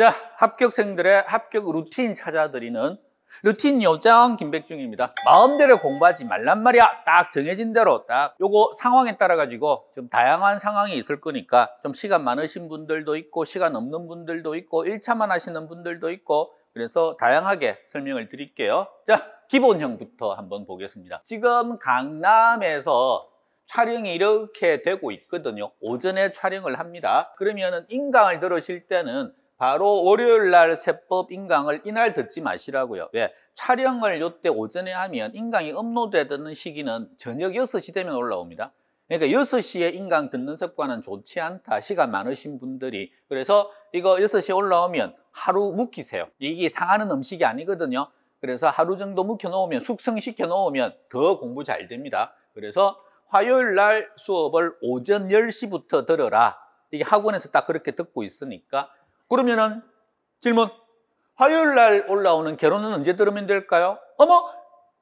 자, 합격생들의 합격 루틴 찾아드리는 루틴 요정 김백중입니다. 마음대로 공부하지 말란 말이야. 딱 정해진 대로 딱 요거 상황에 따라 가지고 좀 다양한 상황이 있을 거니까 좀 시간 많으신 분들도 있고 시간 없는 분들도 있고 1차만 하시는 분들도 있고 그래서 다양하게 설명을 드릴게요. 자, 기본형부터 한번 보겠습니다. 지금 강남에서 촬영이 이렇게 되고 있거든요. 오전에 촬영을 합니다. 그러면 인강을 들으실 때는 바로 월요일 날 세법 인강을 이날 듣지 마시라고요. 왜? 예, 촬영을 요때 오전에 하면 인강이 업로드되는 시기는 저녁 6시 되면 올라옵니다. 그러니까 6시에 인강 듣는 습관은 좋지 않다. 시간 많으신 분들이. 그래서 이거 6시에 올라오면 하루 묵히세요. 이게 상하는 음식이 아니거든요. 그래서 하루 정도 묵혀놓으면 숙성시켜 놓으면 더 공부 잘 됩니다. 그래서 화요일 날 수업을 오전 10시부터 들어라. 이게 학원에서 딱 그렇게 듣고 있으니까 그러면은 질문. 화요일 날 올라오는 결혼은 언제 들으면 될까요? 어머!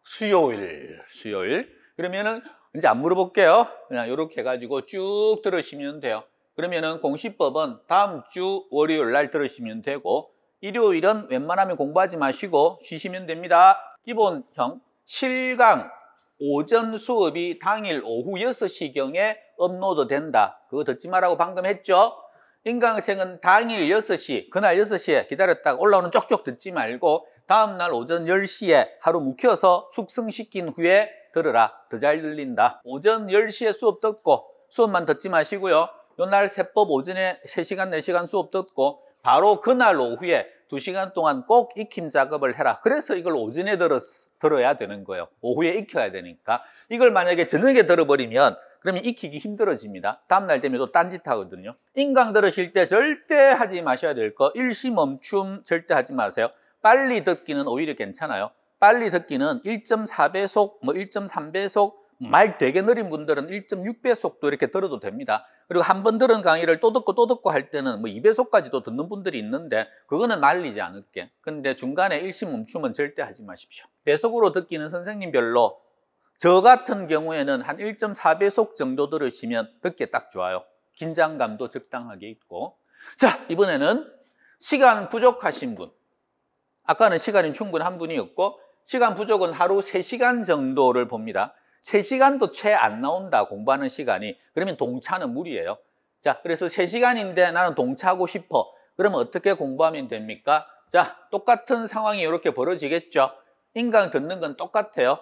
수요일. 수요일. 그러면은 이제 안 물어볼게요. 그냥 이렇게 해가지고 쭉 들으시면 돼요. 그러면은 공시법은 다음 주 월요일 날 들으시면 되고 일요일은 웬만하면 공부하지 마시고 쉬시면 됩니다. 기본형 7강 오전 수업이 당일 오후 6시경에 업로드 된다. 그거 듣지 말라고 방금 했죠? 인강생은 당일 6시, 그날 6시에 기다렸다가 올라오는 쪽쪽 듣지 말고 다음날 오전 10시에 하루 묵혀서 숙성시킨 후에 들으라. 더 잘 들린다. 오전 10시에 수업 듣고 수업만 듣지 마시고요. 요 날 세법 오전에 3시간, 4시간 수업 듣고 바로 그날 오후에 2시간 동안 꼭 익힘 작업을 해라. 그래서 이걸 오전에 들었, 들어야 되는 거예요. 오후에 익혀야 되니까. 이걸 만약에 저녁에 들어버리면 그러면 익히기 힘들어집니다. 다음날 되면 또 딴짓하거든요. 인강 들으실 때 절대 하지 마셔야 될 거 일시 멈춤 절대 하지 마세요. 빨리 듣기는 오히려 괜찮아요. 빨리 듣기는 1.4배속, 뭐 1.3배속, 말 되게 느린 분들은 1.6배속도 이렇게 들어도 됩니다. 그리고 한 번 들은 강의를 또 듣고 또 듣고 할 때는 뭐 2배속까지도 듣는 분들이 있는데 그거는 말리지 않을게. 근데 중간에 일시 멈춤은 절대 하지 마십시오. 배속으로 듣기는 선생님별로 저 같은 경우에는 한 1.4배속 정도 들으시면 듣기에 딱 좋아요. 긴장감도 적당하게 있고 자 이번에는 시간 부족하신 분 아까는 시간이 충분한 분이었고 시간 부족은 하루 3시간 정도를 봅니다. 3시간도 채 안 나온다 공부하는 시간이 그러면 동차는 무리예요. 자 그래서 3시간인데 나는 동차하고 싶어 그러면 어떻게 공부하면 됩니까? 자 똑같은 상황이 이렇게 벌어지겠죠. 인간 듣는 건 똑같아요.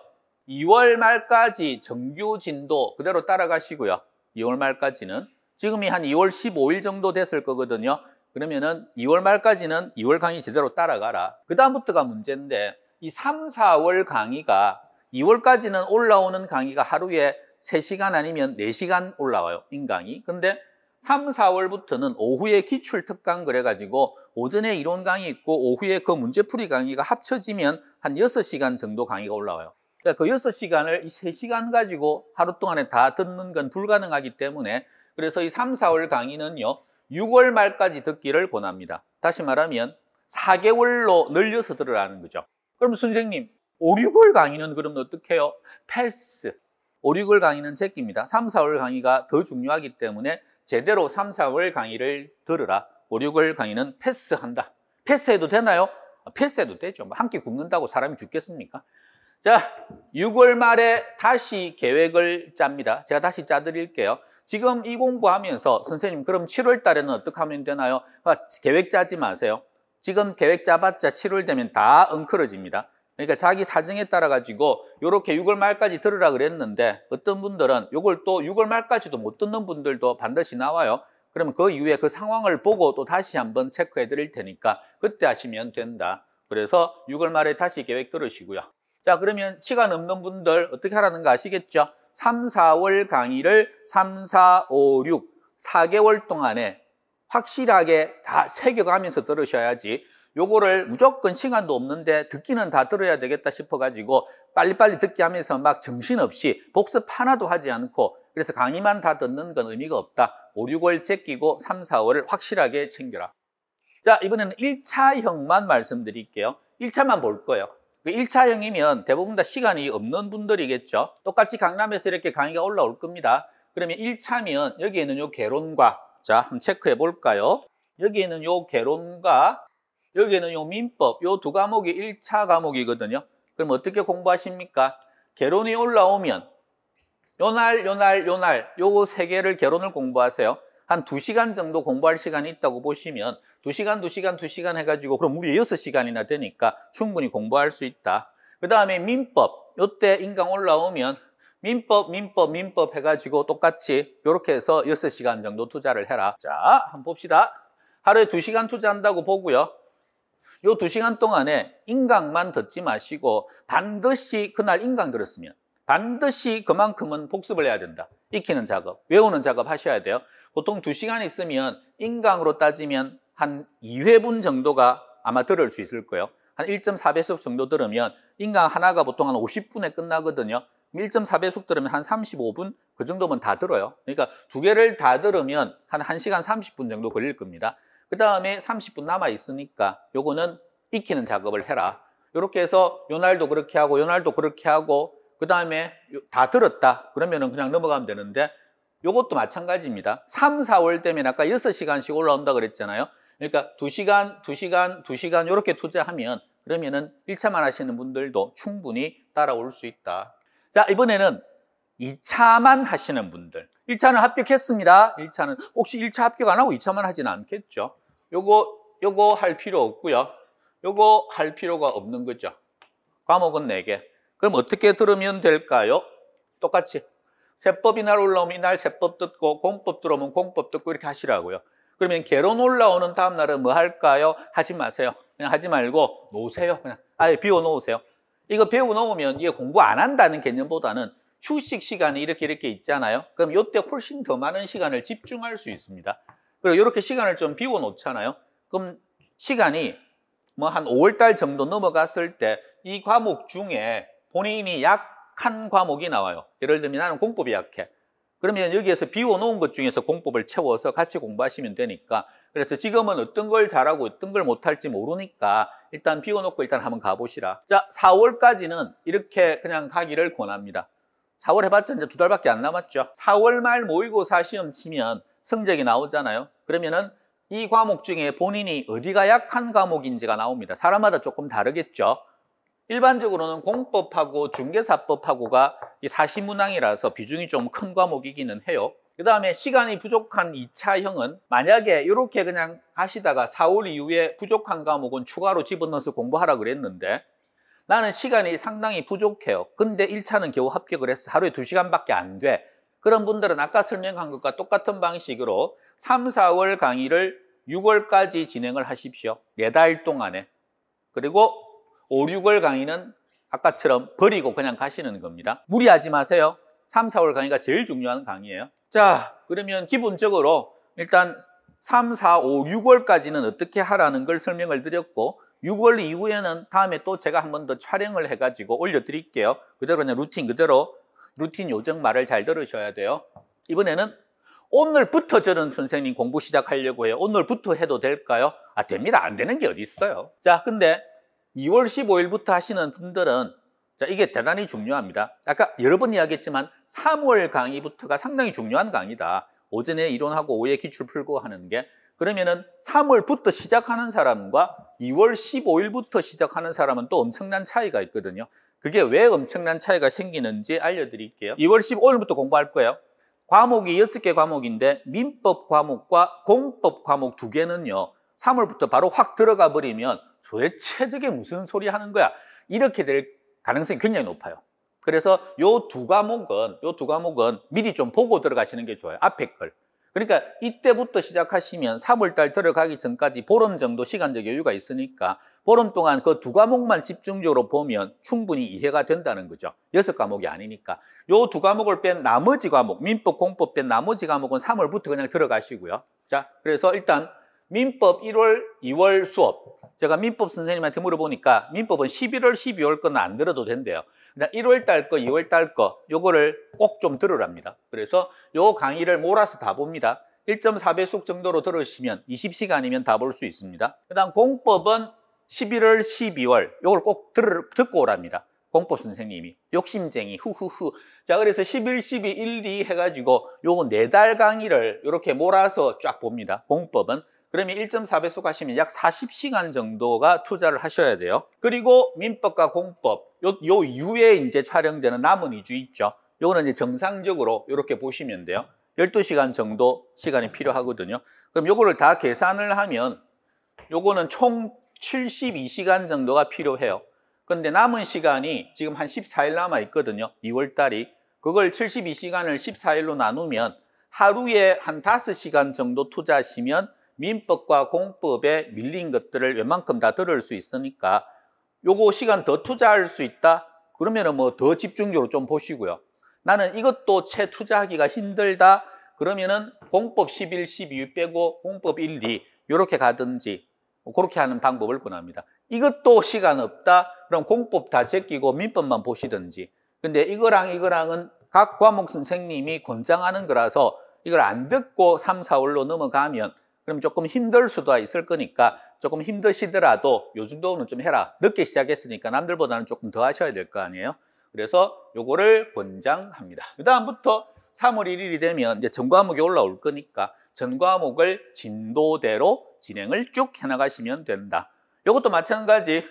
2월 말까지 정규 진도 그대로 따라가시고요. 2월 말까지는 지금이 한 2월 15일 정도 됐을 거거든요. 그러면은 2월 말까지는 2월 강의 제대로 따라가라. 그 다음부터가 문제인데 이 3, 4월 강의가 2월까지는 올라오는 강의가 하루에 3시간 아니면 4시간 올라와요. 인강이. 근데 3, 4월부터는 오후에 기출 특강 그래가지고 오전에 이론 강의 있고 오후에 그 문제풀이 강의가 합쳐지면 한 6시간 정도 강의가 올라와요. 그러니까 그 6시간을 3시간 가지고 하루 동안에 다 듣는 건 불가능하기 때문에 그래서 이 3, 4월 강의는요. 6월 말까지 듣기를 권합니다. 다시 말하면 4개월로 늘려서 들으라는 거죠. 그럼 선생님 5, 6월 강의는 그럼 어떻게 해요? 패스. 5, 6월 강의는 제끼입니다. 3, 4월 강의가 더 중요하기 때문에 제대로 3, 4월 강의를 들으라. 5, 6월 강의는 패스한다. 패스해도 되나요? 아, 패스해도 되죠. 뭐 한끼 굶는다고 사람이 죽겠습니까? 자, 6월 말에 다시 계획을 짭니다. 제가 다시 짜드릴게요. 지금 이 공부하면서 선생님 그럼 7월 달에는 어떻게 하면 되나요? 아, 계획 짜지 마세요. 지금 계획 짜봤자 7월 되면 다 엉클어집니다. 그러니까 자기 사정에 따라 가지고 이렇게 6월 말까지 들으라 그랬는데 어떤 분들은 이걸 또 6월 말까지도 못 듣는 분들도 반드시 나와요. 그러면 그 이후에 그 상황을 보고 또 다시 한번 체크해 드릴 테니까 그때 하시면 된다. 그래서 6월 말에 다시 계획 들으시고요. 자, 그러면 시간 없는 분들 어떻게 하라는 거 아시겠죠? 3, 4월 강의를 3, 4, 5, 6, 4개월 동안에 확실하게 다 새겨가면서 들으셔야지 요거를 무조건 시간도 없는데 듣기는 다 들어야 되겠다 싶어가지고 빨리빨리 듣기 하면서 막 정신없이 복습 하나도 하지 않고 그래서 강의만 다 듣는 건 의미가 없다. 5, 6월 제끼고 3, 4월을 확실하게 챙겨라. 자, 이번에는 1차형만 말씀드릴게요. 1차만 볼 거예요. 1차 그 형이면 대부분 다 시간이 없는 분들이겠죠. 똑같이 강남에서 이렇게 강의가 올라올 겁니다. 그러면 1차면 여기에는 요 개론과 자, 한번 체크해 볼까요? 여기에는 요 개론과 여기에는 요 민법 요 두 과목이 1차 과목이거든요. 그럼 어떻게 공부하십니까? 개론이 올라오면 요 날, 요 날, 요 날, 요거 세 개를 개론을 공부하세요. 한 두시간 정도 공부할 시간이 있다고 보시면 두시간두시간두시간 해가지고 그럼 우리 여섯 시간이나 되니까 충분히 공부할 수 있다. 그 다음에 민법, 요때 인강 올라오면 민법, 민법, 민법 해가지고 똑같이 이렇게 해서 여섯 시간 정도 투자를 해라. 자, 한 번 봅시다. 하루에 두시간 투자한다고 보고요. 요 두시간 동안에 인강만 듣지 마시고 반드시 그날 인강 들었으면 반드시 그만큼은 복습을 해야 된다. 익히는 작업, 외우는 작업 하셔야 돼요. 보통 2시간 있으면 인강으로 따지면 한 2회분 정도가 아마 들을 수 있을 거예요. 한 1.4배속 정도 들으면 인강 하나가 보통 한 50분에 끝나거든요. 1.4배속 들으면 한 35분 그 정도면 다 들어요. 그러니까 두 개를 다 들으면 한 1시간 30분 정도 걸릴 겁니다. 그 다음에 30분 남아 있으니까 요거는 익히는 작업을 해라. 이렇게 해서 요날도 그렇게 하고 요날도 그렇게 하고 그 다음에 다 들었다 그러면은 그냥 넘어가면 되는데 요것도 마찬가지입니다. 3, 4월 때문에 아까 6시간씩 올라온다 그랬잖아요. 그러니까 2시간, 2시간, 2시간 이렇게 투자하면 그러면은 1차만 하시는 분들도 충분히 따라올 수 있다. 자, 이번에는 2차만 하시는 분들. 1차는 합격했습니다. 1차는 혹시 1차 합격 안 하고 2차만 하진 않겠죠. 요거 요거 할 필요 없고요. 요거 할 필요가 없는 거죠. 과목은 4개. 그럼 어떻게 들으면 될까요? 똑같이 세법이 날 올라오면 이날 세법 듣고 공법 들어오면 공법 듣고 이렇게 하시라고요. 그러면 개론 올라오는 다음 날은 뭐 할까요? 하지 마세요. 그냥 하지 말고 놓으세요. 그냥 아예 비워 놓으세요. 이거 배워 놓으면 이게 공부 안 한다는 개념보다는 휴식 시간이 이렇게 이렇게 있잖아요. 그럼 이때 훨씬 더 많은 시간을 집중할 수 있습니다. 그리고 이렇게 시간을 좀 비워 놓잖아요. 그럼 시간이 뭐 한 5월달 정도 넘어갔을 때 이 과목 중에 본인이 약 약한 과목이 나와요. 예를 들면 나는 공법이 약해. 그러면 여기에서 비워놓은 것 중에서 공법을 채워서 같이 공부하시면 되니까 그래서 지금은 어떤 걸 잘하고 어떤 걸 못할지 모르니까 일단 비워놓고 일단 한번 가보시라. 자, 4월까지는 이렇게 그냥 가기를 권합니다. 4월 해봤자 이제 두 달밖에 안 남았죠. 4월 말 모의고사 시험 치면 성적이 나오잖아요. 그러면은 이 과목 중에 본인이 어디가 약한 과목인지가 나옵니다. 사람마다 조금 다르겠죠. 일반적으로는 공법하고 중개사법하고가 이 사시문항이라서 비중이 좀 큰 과목이기는 해요. 그 다음에 시간이 부족한 2차형은 만약에 이렇게 그냥 하시다가 4월 이후에 부족한 과목은 추가로 집어넣어서 공부하라 그랬는데 나는 시간이 상당히 부족해요. 근데 1차는 겨우 합격을 했어. 하루에 2시간밖에 안 돼. 그런 분들은 아까 설명한 것과 똑같은 방식으로 3, 4월 강의를 6월까지 진행을 하십시오. 4달 동안에. 그리고 5, 6월 강의는 아까처럼 버리고 그냥 가시는 겁니다. 무리하지 마세요. 3, 4월 강의가 제일 중요한 강의예요. 자, 그러면 기본적으로 일단 3, 4, 5, 6월까지는 어떻게 하라는 걸 설명을 드렸고 6월 이후에는 다음에 또 제가 한 번 더 촬영을 해가지고 올려드릴게요. 그대로 그냥 루틴 그대로 루틴 요정 말을 잘 들으셔야 돼요. 이번에는 오늘부터 저는 선생님 공부 시작하려고 해요. 오늘부터 해도 될까요? 아 됩니다. 안 되는 게 어디 있어요. 자 근데 2월 15일부터 하시는 분들은 자, 이게 대단히 중요합니다. 아까 여러 번 이야기했지만 3월 강의부터가 상당히 중요한 강의다. 오전에 이론하고 오후에 기출 풀고 하는 게 그러면은 3월부터 시작하는 사람과 2월 15일부터 시작하는 사람은 또 엄청난 차이가 있거든요. 그게 왜 엄청난 차이가 생기는지 알려드릴게요. 2월 15일부터 공부할 거예요. 과목이 6개 과목인데 민법 과목과 공법 과목 두 개는요. 3월부터 바로 확 들어가 버리면 도대체 저게 무슨 소리 하는 거야? 이렇게 될 가능성이 굉장히 높아요. 그래서 요 두 과목은 요 두 과목은 미리 좀 보고 들어가시는 게 좋아요. 앞에 걸. 그러니까 이때부터 시작하시면 3월달 들어가기 전까지 보름 정도 시간적 여유가 있으니까 보름 동안 그 두 과목만 집중적으로 보면 충분히 이해가 된다는 거죠. 여섯 과목이 아니니까. 요 두 과목을 뺀 나머지 과목, 민법, 공법 뺀 나머지 과목은 3월부터 그냥 들어가시고요. 자, 그래서 일단 민법 1월, 2월 수업 제가 민법 선생님한테 물어보니까 민법은 11월, 12월 거는 안 들어도 된대요. 1월 달 거, 2월 달 거 요거를 꼭 좀 들으랍니다. 그래서 요 강의를 몰아서 다 봅니다. 1.4배속 정도로 들으시면 20시간이면 다 볼 수 있습니다. 그 다음 공법은 11월, 12월 요걸 꼭 들, 듣고 오랍니다. 공법 선생님이 욕심쟁이 후후후 자 그래서 11, 12, 1, 2 해가지고 요거네달 강의를 이렇게 몰아서 쫙 봅니다 공법은 그러면 1.4배속 하시면 약 40시간 정도가 투자를 하셔야 돼요. 그리고 민법과 공법, 요, 요 이후에 이제 촬영되는 남은 2주 있죠. 요거는 이제 정상적으로 이렇게 보시면 돼요. 12시간 정도 시간이 필요하거든요. 그럼 요거를 다 계산을 하면 요거는 총 72시간 정도가 필요해요. 근데 남은 시간이 지금 한 14일 남아 있거든요. 2월 달이. 그걸 72시간을 14일로 나누면 하루에 한 5시간 정도 투자하시면 민법과 공법에 밀린 것들을 웬만큼 다 들을 수 있으니까 요거 시간 더 투자할 수 있다? 그러면 은뭐 더 집중적으로 좀 보시고요. 나는 이것도 채 투자하기가 힘들다? 그러면은 공법 11, 12 빼고 공법 1, 2 이렇게 가든지 뭐 그렇게 하는 방법을 권합니다. 이것도 시간 없다? 그럼 공법 다 제끼고 민법만 보시든지 근데 이거랑 이거랑은 각 과목 선생님이 권장하는 거라서 이걸 안 듣고 3, 4월로 넘어가면 그럼 조금 힘들 수도 있을 거니까 조금 힘드시더라도 요 정도는 좀 해라. 늦게 시작했으니까 남들보다는 조금 더 하셔야 될 거 아니에요. 그래서 요거를 권장합니다. 그 다음부터 3월 1일이 되면 이제 전 과목이 올라올 거니까 전 과목을 진도대로 진행을 쭉 해나가시면 된다. 이것도 마찬가지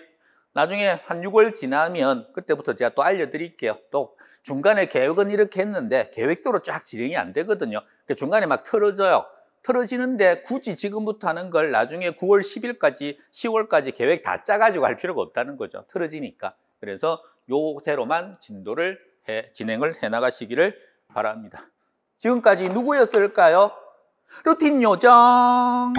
나중에 한 6월 지나면 그때부터 제가 또 알려드릴게요. 또 중간에 계획은 이렇게 했는데 계획대로 쫙 진행이 안 되거든요. 그러니까 중간에 막 틀어져요. 틀어지는데 굳이 지금부터 하는 걸 나중에 9월 10일까지 10월까지 계획 다 짜가지고 할 필요가 없다는 거죠. 틀어지니까. 그래서 요새로만 진도를 해, 진행을 해나가시기를 바랍니다. 지금까지 누구였을까요? 루틴 요정!